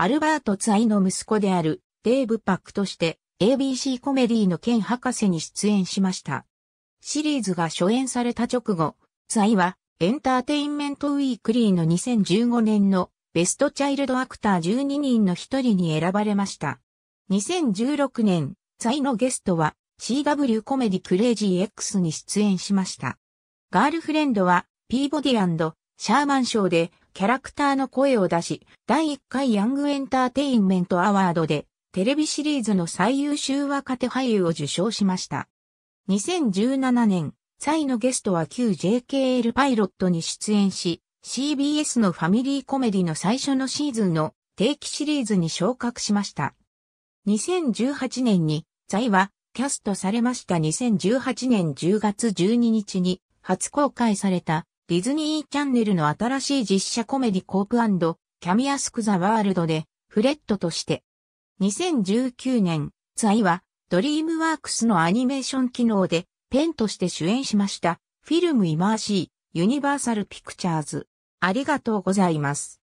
アルバート・ツアイの息子であるデーブ・パックとして ABC コメディの剣博士に出演しました。シリーズが初演された直後、ツアイはエンターテインメントウィークリーの2015年のベストチャイルドアクター12人の一人に選ばれました。2016年、ツアイのゲストは CW コメディクレイジー X に出演しました。ガールフレンドはピーボディシャーマン賞でキャラクターの声を出し、第1回ヤングエンターテインメントアワードで、テレビシリーズの最優秀若手俳優を受賞しました。2017年、際のゲストは旧 JKL パイロットに出演し、CBS のファミリーコメディの最初のシーズンの定期シリーズに昇格しました。2018年に、在は、キャストされました2018年10月12日に、初公開された、ディズニーチャンネルの新しい実写コメディコープキャミアスク・ザ・ワールドで、フレットとして。2019年、ツアイは、ドリームワークスのアニメーション機能で、ペンとして主演しました。フィルム・イマーシー、ユニバーサル・ピクチャーズ。ありがとうございます。